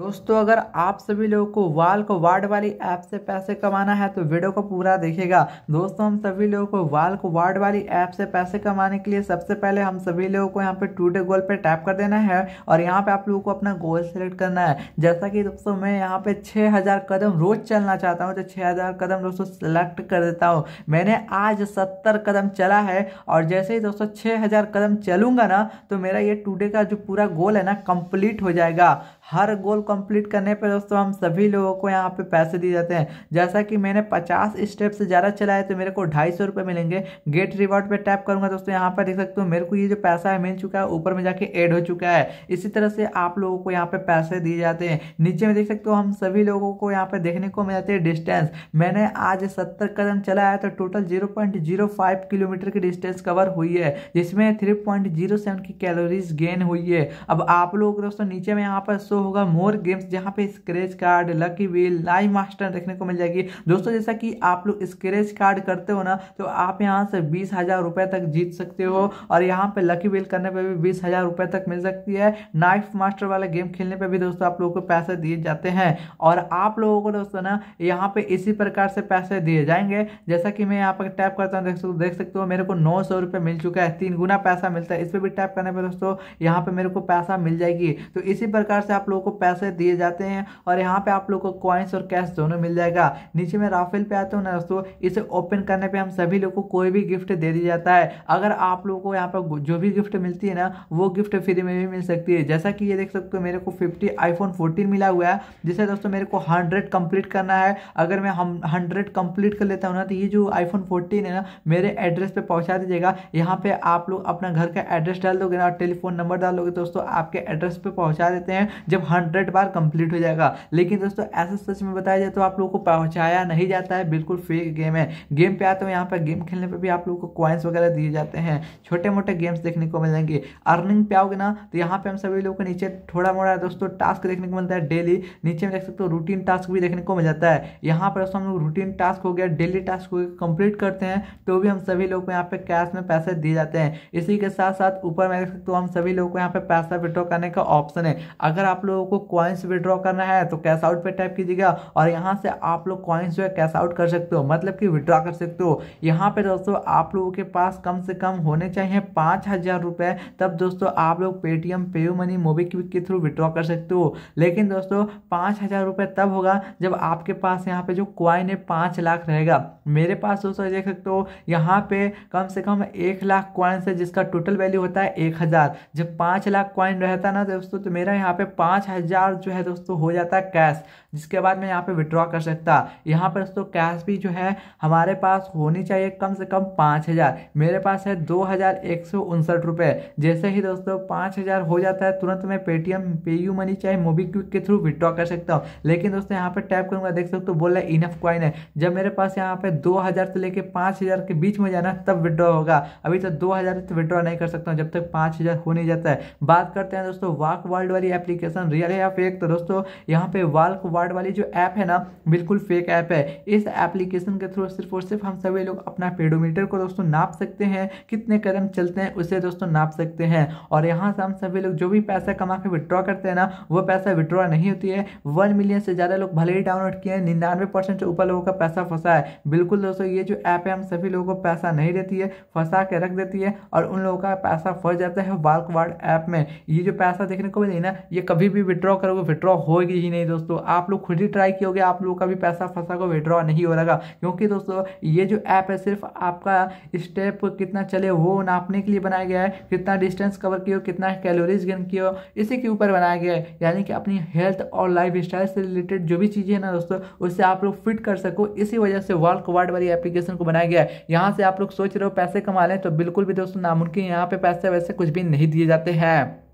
दोस्तों अगर आप सभी लोगों को वाल को वार्ड वाली ऐप से पैसे कमाना है तो वीडियो को पूरा देखेगा दोस्तों हम सभी लोगों को वाल को वार्ड वाली ऐप से पैसे कमाने के लिए सबसे पहले हम सभी लोगों को यहाँ पे टूडे गोल पे टैप कर देना है और यहाँ पे आप लोगों को अपना गोल सेलेक्ट करना है जैसा कि दोस्तों मैं यहाँ पे छः कदम रोज चलना चाहता हूँ तो छः कदम दोस्तों सेलेक्ट कर देता हूँ मैंने आज सत्तर कदम चला है और जैसे ही दोस्तों छः कदम चलूँगा ना तो मेरा ये टूडे का जो पूरा गोल है ना कंप्लीट हो जाएगा हर गोल कंप्लीट करने पर दोस्तों हम सभी लोगों को यहाँ पे पैसे दिए जाते हैं जैसा कि मैंने पचास स्टेप से ज़्यादा चलाए तो मेरे को ढाई सौ रुपये मिलेंगे गेट रिवॉर्ड पे टैप करूँगा दोस्तों यहाँ पर देख सकते हो मेरे को ये जो पैसा है मिल चुका है ऊपर में जाके ऐड हो चुका है इसी तरह से आप लोगों को यहाँ पे पैसे दिए जाते हैं नीचे में देख सकते हो हम सभी लोगों को यहाँ पे देखने को मिल जाते हैं डिस्टेंस मैंने आज सत्तर कदम चलाया तो टोटल जीरो किलोमीटर की डिस्टेंस कवर हुई है जिसमें थ्री की कैलोरीज गेन हुई है अब आप लोग दोस्तों नीचे में यहाँ पर सो होगा मोर गेम्स जहाँ पे scratch card lucky wheel live master देखने को मिल जाएगी दोस्तों जैसा कि आप लोग स्क्रेच कार्ड करते हो ना तो आप यहाँ से बीस हज़ार रुपये तक जीत सकते हो और यहाँ पे लकी व्हील करने पे भी बीस हज़ार रुपये तक मिल सकती है नाइफ मास्टर वाला गेम खेलने पे भी दोस्तों आप लोगों को पैसे दिए जाते हैं और आप लोगों को दोस्तों ना यहाँ पे इसी प्रकार से पैसे दिए जाएंगे जैसा कि मैं यहाँ पर टैप करता हूँ देख सकते देख सकते हो मेरे को नौ सौ रुपये मिल चुका है तीन गुना पैसा मिलता है इस पर भी टैप करने पर दोस्तों यहाँ पे मेरे को पैसा मिल जाएगी तो इसी प्रकार से आप लोगों को पैसे दिए जाते हैं और यहाँ पे आप लोगों को कॉइन्स और कैश दोनों मिल जाएगा नीचे में राफेल पे आते हो ना दोस्तों इसे ओपन करने पे हम सभी लोगों को कोई भी गिफ्ट दे दिया जाता है अगर आप लोगों को यहाँ पर जो भी गिफ्ट मिलती है ना वो गिफ्ट फ्री में भी मिल सकती है जैसा कि ये देख सकते हो मेरे को फिफ्टी आईफोन फोर्टीन मिला हुआ है जिसे दोस्तों मेरे को हंड्रेड कम्प्लीट करना है अगर मैं हम हंड्रेड कम्प्लीट कर लेता हूँ ना तो ये जो आईफोन फोर्टीन है ना मेरे एड्रेस पर पहुँचा दीजिएगा यहाँ पर आप लोग अपना घर का एड्रेस डाल दोगे ना टेलीफोन नंबर डाल दोगे दोस्तों आपके एड्रेस पर पहुँचा देते हैं जब हंड्रेड बार कंप्लीट हो जाएगा लेकिन दोस्तों ऐसा सच में बताया जाए तो आप लोगों को पहुँचाया नहीं जाता है बिल्कुल फेक गेम है गेम पे आते हो यहाँ पर गेम खेलने पर भी आप लोगों को क्वाइंस वगैरह दिए जाते हैं छोटे मोटे गेम्स देखने को मिल जाएंगे अर्निंग पे आओगे ना तो यहाँ पे हम सभी लोगों को नीचे थोड़ा मोड़ा दोस्तों टास्क देखने को मिलता है डेली नीचे में देख सकते हो रूटीन टास्क भी देखने को मिल जाता है यहाँ पर दोस्तों हम लोग रूटीन टास्क हो गया डेली टास्क हो गया कंप्लीट करते हैं तो भी हम सभी लोग को यहाँ पे कैश में पैसे दिए जाते हैं इसी के साथ साथ ऊपर में देख सकते हो हम सभी लोग को यहाँ पे पैसा विड्रॉ करने का ऑप्शन है अगर आप आप लोगों को कॉइन्स विड्रॉ करना है तो कैश आउट पे टाइप कीजिएगा और यहाँ से आप लोग कॉइन्स जो है कैश आउट कर सकते हो मतलब कि विड्रॉ कर सकते हो यहाँ पे दोस्तों आप लोगों के पास कम से कम होने चाहिए पाँच हज़ार रुपये तब दोस्तों आप लोग पेटीएम पेयू मनी मोबीक्विक के थ्रू विड्रॉ कर सकते हो लेकिन दोस्तों पाँच हज़ार रुपये तब होगा जब आपके पास यहाँ पे जो क्वाइन है पाँच लाख रहेगा मेरे पास दोस्तों देख सकते हो यहाँ पे कम से कम एक लाख क्वाइन है जिसका टोटल वैल्यू होता है एक हज़ार जब पाँच लाख क्वाइन रहता ना दोस्तों तो मेरा यहाँ पे पाँच हज़ार जो है दोस्तों हो जाता है कैश जिसके बाद मैं यहाँ पे विड्रॉ कर सकता यहाँ पर दोस्तों कैश भी जो है हमारे पास होनी चाहिए कम से कम पाँच हज़ार मेरे पास है दो हज़ार एक सौ उनसठ रुपये जैसे ही दोस्तों पाँच हज़ार हो जाता है तुरंत मैं पेटीएम पे यू मनी चाहे मोबीक्विक के थ्रू विड्रॉ कर सकता हूँ लेकिन दोस्तों यहाँ पर टैप करूँगा देख सकते हो बोल रहे इनफ क्वाइन है जब मेरे पास यहाँ पे दो हज़ार से लेके पाँच हज़ार के बीच में जाना तब विड्रॉ होगा अभी तक दो हज़ार विड्रॉ नहीं कर सकता हूँ जब तक पाँच हज़ार हो नहीं जाता है बात करते हैं दोस्तों वाक वर्ल्ड वाली एप्लीकेशन कंडीशन रियल है या फेक तो दोस्तों यहाँ पे वाल्क वार्ड वाली जो ऐप है ना बिल्कुल फेक ऐप है इस एप्लीकेशन के थ्रू सिर्फ और सिर्फ हम सभी लोग अपना पेडोमीटर को दोस्तों नाप सकते हैं कितने कदम चलते हैं उसे दोस्तों नाप सकते हैं और यहाँ से हम सभी लोग जो भी पैसा कमा के विड्रॉ करते हैं ना वो पैसा विड्रॉ नहीं होती है वन मिलियन से ज़्यादा लोग भले ही डाउनलोड किए हैं निन्यानवे परसेंट से ऊपर लोगों का पैसा फंसा है बिल्कुल दोस्तों ये जो ऐप है हम सभी लोगों को पैसा नहीं देती है फंसा के रख देती है और उन लोगों का पैसा फंस जाता है वाल्क वार्ड ऐप में ये जो पैसा देखने को मिले ना ये कभी कभी भी विड्रॉ करोगे विड्रॉ होगी ही नहीं दोस्तों आप लोग खुद ही ट्राई किए आप लोगों का भी पैसा फंसा को विड्रॉ नहीं हो रहा क्योंकि दोस्तों ये जो ऐप है सिर्फ आपका स्टेप कितना चले वो नापने के लिए बनाया गया है कितना डिस्टेंस कवर किया कितना कैलोरीज गेन किया इसी के ऊपर बनाया गया है यानी कि अपनी हेल्थ और लाइफ स्टाइल से रिलेटेड जो भी चीज़ें हैं ना दोस्तों उससे आप लोग फिट कर सको इसी वजह से वर्ल्ड वाइड वाली एप्लीकेशन को बनाया गया है यहाँ से आप लोग सोच रहे हो पैसे कमा लें तो बिल्कुल भी दोस्तों नामुमकिन यहाँ पे पैसे वैसे कुछ भी नहीं दिए जाते हैं